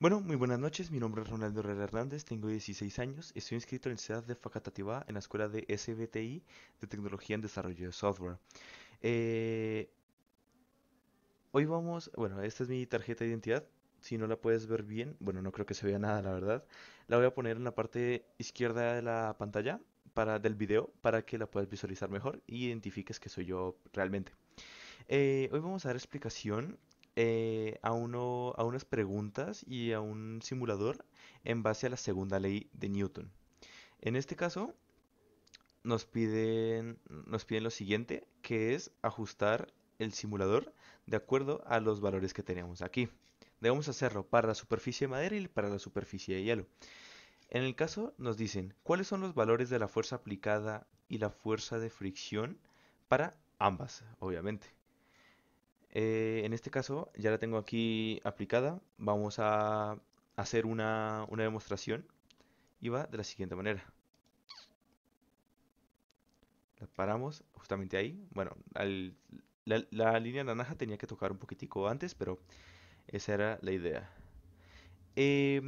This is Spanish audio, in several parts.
Bueno, muy buenas noches, mi nombre es Ronaldo Herrera Hernández, tengo 16 años, estoy inscrito en la Universidad de Facatativá en la Escuela de SBTI de Tecnología en Desarrollo de Software. Eh, hoy vamos, bueno, esta es mi tarjeta de identidad, si no la puedes ver bien, bueno, no creo que se vea nada, la verdad, la voy a poner en la parte izquierda de la pantalla para, del video para que la puedas visualizar mejor y identifiques que soy yo realmente. Eh, hoy vamos a dar explicación eh, a, unas preguntas y a un simulador en base a la segunda ley de Newton. En este caso, nos piden, nos piden lo siguiente, que es ajustar el simulador de acuerdo a los valores que tenemos aquí. Debemos hacerlo para la superficie de madera y para la superficie de hielo. En el caso nos dicen cuáles son los valores de la fuerza aplicada y la fuerza de fricción para ambas, obviamente. Eh, en este caso ya la tengo aquí aplicada. Vamos a hacer una, demostración y va de la siguiente manera. La paramos justamente ahí. Bueno, la, la, línea naranja tenía que tocar un poquitico antes, pero esa era la idea. Eh,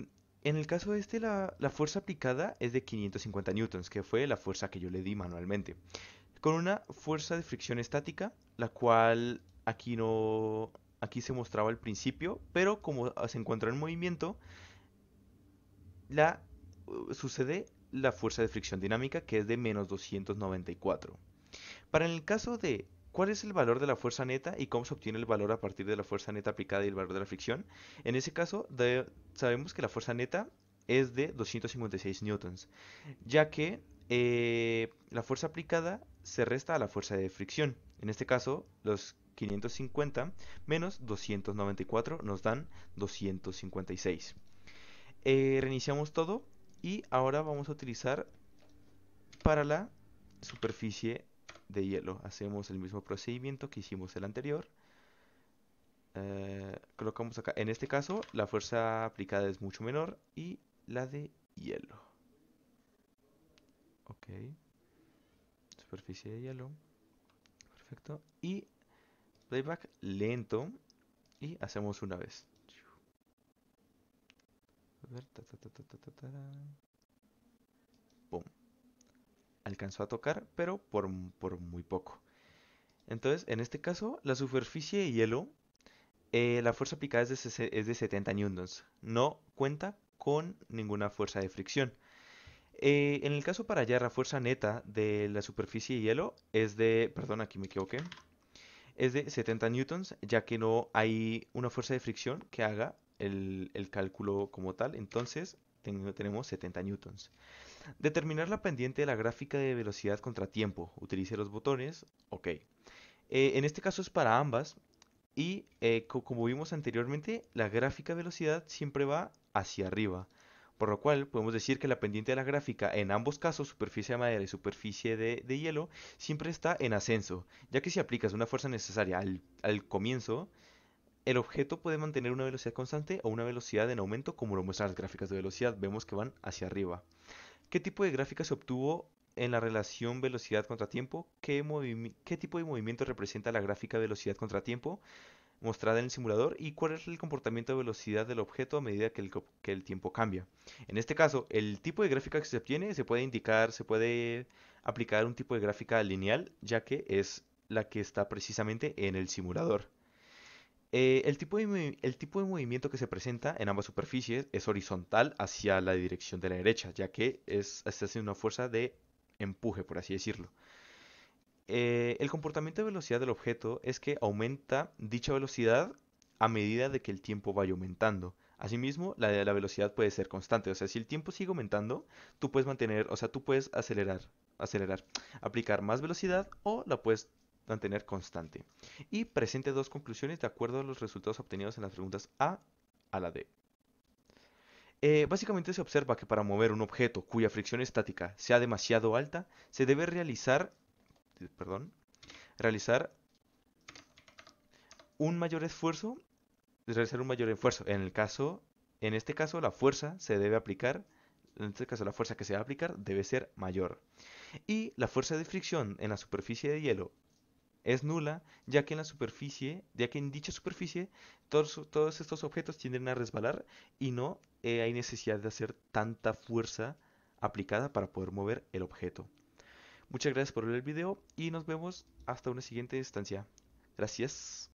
en el caso de este, la, la fuerza aplicada es de 550 newtons, que fue la fuerza que yo le di manualmente. Con una fuerza de fricción estática, la cual Aquí no. Aquí se mostraba al principio, pero como ah, se encuentra en movimiento, la, sucede la fuerza de fricción dinámica que es de menos 294. Para en el caso de cuál es el valor de la fuerza neta y cómo se obtiene el valor a partir de la fuerza neta aplicada y el valor de la fricción, en ese caso sabemos que la fuerza neta es de 256 newtons, ya que eh, la fuerza aplicada se resta a la fuerza de fricción. En este caso, los 550 menos 294 nos dan 256. Eh, reiniciamos todo y ahora vamos a utilizar para la superficie de hielo. Hacemos el mismo procedimiento que hicimos el anterior. Eh, colocamos acá, en este caso la fuerza aplicada es mucho menor y la de hielo. Ok. Superficie de hielo. Perfecto. Y Playback lento. Y hacemos una vez. Alcanzó a tocar, pero por, muy poco. Entonces, en este caso, la superficie de hielo, eh, la fuerza aplicada es de, es 70 newtons. No cuenta con ninguna fuerza de fricción. Eh, en el caso para allá, la fuerza neta de la superficie de hielo es de... Perdón, aquí me equivoqué es de 70 newtons, ya que no hay una fuerza de fricción que haga el, cálculo como tal. Entonces tenemos 70 newtons. Determinar la pendiente de la gráfica de velocidad contra tiempo. Utilice los botones. Ok. Eh, en este caso es para ambas. Y eh, como vimos anteriormente, la gráfica de velocidad siempre va hacia arriba por lo cual podemos decir que la pendiente de la gráfica en ambos casos, superficie de madera y superficie de, hielo, siempre está en ascenso, ya que si aplicas una fuerza necesaria al, comienzo, el objeto puede mantener una velocidad constante o una velocidad en aumento, como lo muestran las gráficas de velocidad, vemos que van hacia arriba. ¿Qué tipo de gráfica se obtuvo en la relación velocidad contratiempo ¿Qué, ¿Qué tipo de movimiento representa la gráfica velocidad contratiempo mostrada en el simulador y cuál es el comportamiento de velocidad del objeto a medida que el, tiempo cambia. En este caso, el tipo de gráfica que se obtiene se puede indicar, se puede aplicar un tipo de gráfica lineal, ya que es la que está precisamente en el simulador. Eh, el, tipo de, movimiento que se presenta en ambas superficies es horizontal hacia la dirección de la derecha, ya que es, está haciendo una fuerza de empuje, por así decirlo. Eh, el comportamiento de velocidad del objeto es que aumenta dicha velocidad a medida de que el tiempo vaya aumentando. Asimismo, la, velocidad puede ser constante. O sea, si el tiempo sigue aumentando, tú puedes mantener, o sea, tú puedes acelerar, acelerar, aplicar más velocidad o la puedes mantener constante. Y presente dos conclusiones de acuerdo a los resultados obtenidos en las preguntas A a la D. Eh, básicamente se observa que para mover un objeto cuya fricción estática sea demasiado alta, se debe realizar perdón, realizar un mayor esfuerzo, realizar un mayor esfuerzo. En el caso, en este caso, la fuerza se debe aplicar, en este caso, la fuerza que se va a aplicar debe ser mayor. Y la fuerza de fricción en la superficie de hielo es nula, ya que en la superficie, ya que en dicha superficie todos, estos objetos tienden a resbalar y no eh, hay necesidad de hacer tanta fuerza aplicada para poder mover el objeto. Muchas gracias por ver el video y nos vemos hasta una siguiente instancia. Gracias.